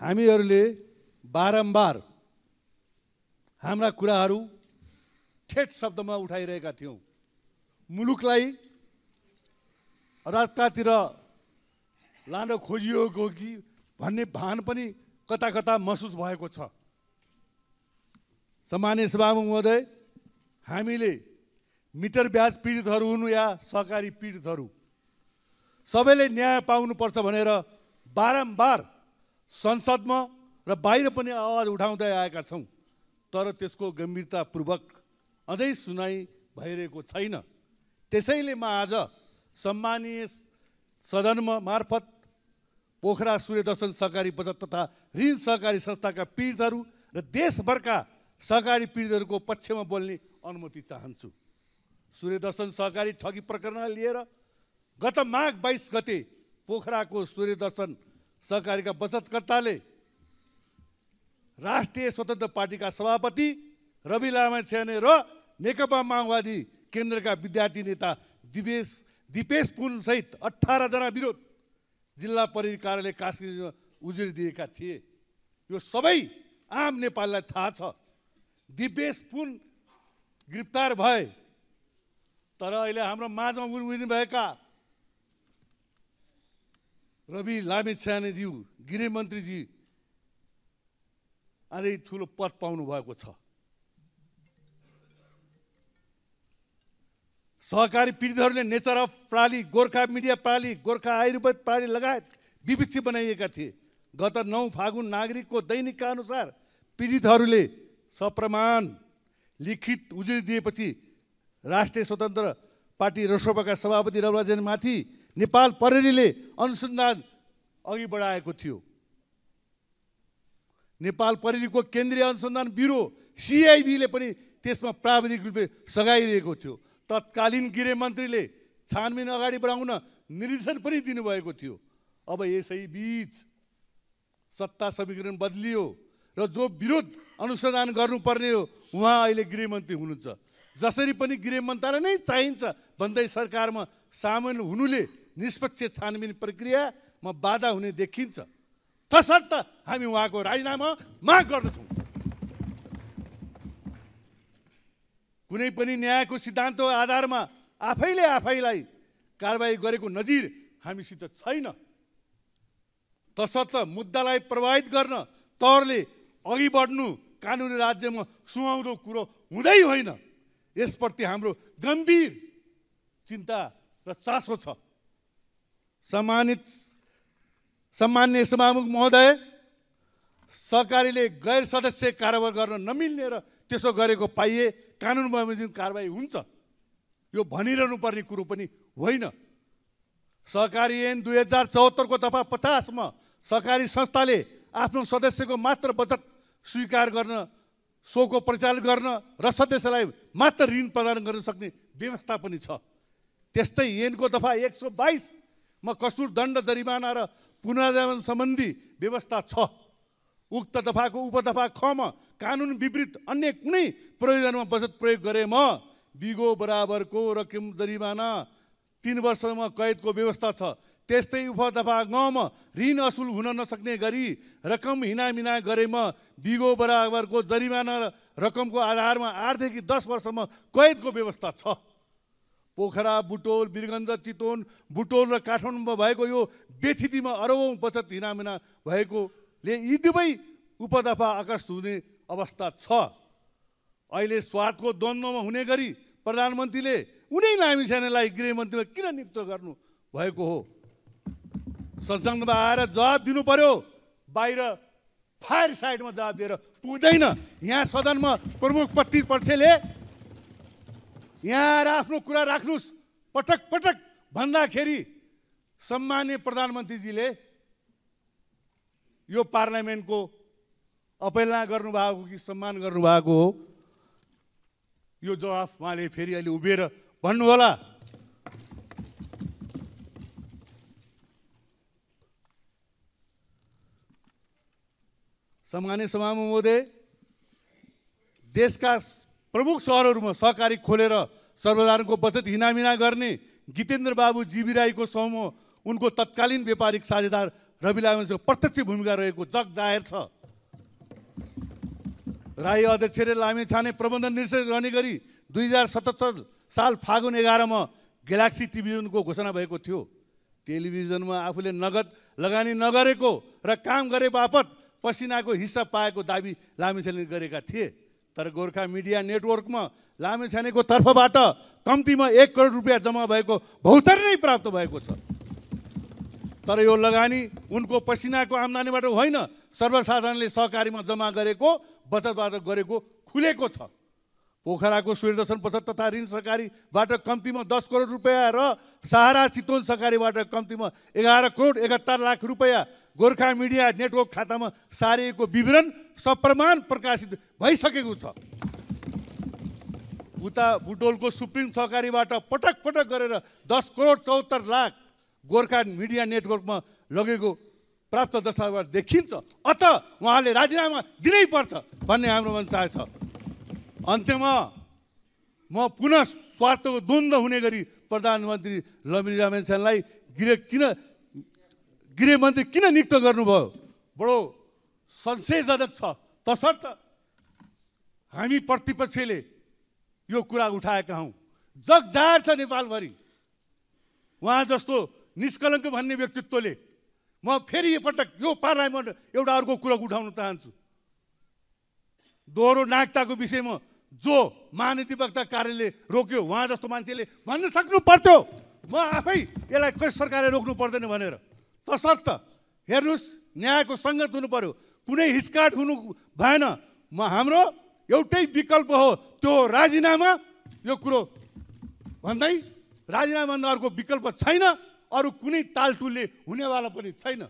हामीहरूले बारम्बार हाम्रा कुराहरू ठेट शब्दमा उठाइरहेका थियौँ मुलुकलाई राजतातिर लान खोजियो कि भन्ने भान पनि कता कता महसुस भएको छ सामान्य सभामुख महोदय हामीले मिटर ब्याज पीडितहरू हुनु या सहकारी पीडितहरू सबैले न्याय पाउनुपर्छ भनेर बारम्बार संसदमा र बाहिर पनि आवाज उठाउँदै आएका छौँ तर त्यसको गम्भीरतापूर्वक अझै सुनाइ भइरहेको छैन त्यसैले म आज सम्मानीय सदनमा मार्फत पोखरा सूर्यदर्शन सहकारी बचत तथा ऋण सहकारी संस्थाका पीडितहरू र देशभरका सहकारी पीडितहरूको पक्षमा बोल्ने अनुमति चाहन्छु सूर्यदर्शन सहकारी ठगी प्रकरण लिएर गत माघ बाइस गते पोखराको सूर्यदर्शन सहकारीका बचतकर्ताले राष्ट्रिय स्वतन्त्र पार्टीका सभापति रवि लामा छेने र नेकपा माओवादी केन्द्रका विद्यार्थी नेता दिवेश दिपेश पुनसहित अठारजना विरोध जिल्ला परिवहन कार्यालय कास्कीमा दिएका थिए यो सबै आम नेपालीलाई थाहा छ दिपेश पुन गिरफ्तार भए तर अहिले हाम्रो माझमा उनी भएका रवि छ्यानेज्यू गृहमन्त्रीजी अझै ठुलो पद पाउनु भएको छ सहकारी पीडितहरूले नेचर अफ प्राली गोर्खा मिडिया प्राली गोर्खा आयुर्वेद प्राली लगायत विविची बनाइएका थिए गत नौ फागुन नागरिकको दैनिकका अनुसार पीडितहरूले सप्रमाण लिखित उजुरी दिएपछि राष्ट्रिय स्वतन्त्र पार्टी रसोपाका सभापति रवराजनमाथि नेपाल प्रहरीले अनुसन्धान अघि बढाएको थियो नेपाल प्रहरीको केन्द्रीय अनुसन्धान ब्युरो सिआइबीले पनि त्यसमा प्राविधिक रूपले सघाइरहेको थियो तत्कालीन गृहमन्त्रीले छानबिन अगाडि बढाउन निर्देशन पनि दिनुभएको थियो अब यसै बिच सत्ता समीकरण बदलियो र जो विरोध अनुसन्धान गर्नुपर्ने हो उहाँ अहिले गृहमन्त्री हुनुहुन्छ जसरी पनि गृह मन्त्रालय नै चाहिन्छ भन्दै सरकारमा सामेल हुनुले निष्पक्ष छानबिन प्रक्रियामा बाधा हुने देखिन्छ तसर्थ हामी उहाँको राजीनामा माग गर्दछौँ कुनै पनि न्यायको सिद्धान्तको आधारमा आफैले आफैलाई कारवाही गरेको नजिर हामीसित छैन तसर्थ मुद्दालाई प्रभावित गर्न तौरले अघि बढ्नु कानुनी राज्यमा सुहाउँदो कुरो हुँदै होइन यसप्रति हाम्रो गम्भीर चिन्ता र चासो छ सम्मानित सम्मान्य सभामुख महोदय सहकारीले गैर सदस्य कारोबार गर्न नमिल्ने र त्यसो गरेको पाइए कानुन बमोजिम कारवाही हुन्छ यो भनिरहनु पर्ने कुरो पनि होइन सहकारी ऐन दुई हजार चौहत्तरको दफा पचासमा सहकारी संस्थाले आफ्नो सदस्यको मात्र बचत स्वीकार गर्न सोको परिचालन गर्न र सदस्यलाई मात्र ऋण प्रदान गर्न सक्ने व्यवस्था पनि छ त्यस्तै ऐनको दफा एक सौ बाइस म कसुर दण्ड जरिमाना र पुनर्जावन सम्बन्धी व्यवस्था छ उक्त दफाको उपदफा खमा कानुन विपरीत अन्य कुनै प्रयोजनमा बचत प्रयोग गरे म बिगो बराबरको रकम जरिमाना तिन वर्षमा कैदको व्यवस्था छ त्यस्तै उपदफा गमा ऋण असुल हुन नसक्ने गरी रकम हिनामिना गरेमा बिगो बराबरको जरिमाना र रकमको आधारमा आठदेखि दस वर्षमा कैदको व्यवस्था छ पोखरा बुटोल बिरगन्ज चितवन बुटोल र काठमाडौँमा भएको यो व्यथितिमा अरबौँ बचत हिनामिना भएकोले यी दुवै उपदफा आकर्षित हुने अवस्था छ अहिले स्वार्थको द्वन्द्वमा हुने गरी प्रधानमन्त्रीले उनै लामी सानेलाई गृहमन्त्रीमा किन नियुक्त गर्नु भएको हो सत्सङ्गमा आएर जवाब दिनु पर्यो बाहिर फायर साइडमा जवाब दिएर पुग्दैन यहाँ सदनमा प्रमुख प्रतिपक्षले यहाँ आएर आफ्नो कुरा राख्नुहोस् पटक पटक भन्दाखेरि सम्मान्य प्रधानमन्त्रीजीले यो पार्लियामेन्टको अपेलना गर्नुभएको कि सम्मान गर्नुभएको हो यो जवाफ उहाँले फेरि अहिले उभिएर भन्नुहोला सम्मान्य सभामुख महोदय देशका प्रमुख सहरहरूमा सहकारी खोलेर सर्वधारणको बचत हिनामिना गर्ने गितेन्द्र बाबु राईको समूह उनको तत्कालीन व्यापारिक साझेदार रवि लामा प्रत्यक्ष भूमिका रहेको जग जाहेर छ राई अध्यक्षले छाने प्रबन्धन निर्देशक रहने गरी दुई हजार सतहत्तर साल फागुन एघारमा ग्यालेक्सी टेलिभिजनको घोषणा भएको थियो टेलिभिजनमा आफूले नगद लगानी नगरेको र काम गरे बापत पसिनाको हिस्सा पाएको दाबी लामेछाने गरेका थिए तर गोर्खा मिडिया नेटवर्कमा लामे छानेको तर्फबाट कम्तीमा एक करोड रुपियाँ जम्मा भएको भौतर नै प्राप्त भएको छ तर यो लगानी उनको पसिनाको आम्दानीबाट होइन सर्वसाधारणले सहकारीमा जम्मा गरेको बचतबाट गरेको खुलेको छ पोखराको सूर्यदर्शन बचत तथा ऋण सहकारीबाट कम्तीमा दस करोड रुपियाँ र सहारा चितवन सहकारीबाट कम्तीमा एघार करोड एकात्तर लाख रुपियाँ गोर्खा मिडिया नेटवर्क खातामा सारिएको विवरण सप्रमाण प्रकाशित भइसकेको छ उता बुटोलको सुप्रिम सहकारीबाट पटक पटक गरेर दस करोड चौहत्तर लाख गोर्खा मिडिया नेटवर्कमा लगेको प्राप्त दस्तावेज देखिन्छ अत उहाँले राजीनामा दिनै पर्छ भन्ने हाम्रो मन चाहे छ अन्त्यमा म पुनः स्वार्थको द्वन्द्व हुने गरी प्रधानमन्त्री लमिनी रामेनसँगलाई गृह किन गृहमन्त्री किन नियुक्त गर्नुभयो बडो संशयजनक छ तसर्थ हामी प्रतिपक्षले यो कुरा उठाएका हौँ जग जाहेर छ नेपालभरि उहाँ जस्तो निष्कलङ्क भन्ने व्यक्तित्वले म फेरि यो पटक यो पार्लियामेन्ट एउटा अर्को कुरा उठाउन चाहन्छु दोहोरो नागताको विषयमा जो महाधिवक्ता कार्यले रोक्यो उहाँ जस्तो मान्छेले भन्न सक्नु पर्थ्यो म आफै यसलाई कस सरकारले रोक्नु पर्दैन भनेर तसर्थ हेर्नुहोस् न्यायको सङ्गत हुनु पऱ्यो कुनै हिचकाट हुनु भएन म हाम्रो एउटै विकल्प हो त्यो राजीनामा यो कुरो भन्दै राजीनामाभन्दा अर्को विकल्प छैन अरू कुनै तालटुलले हुनेवाला पनि छैन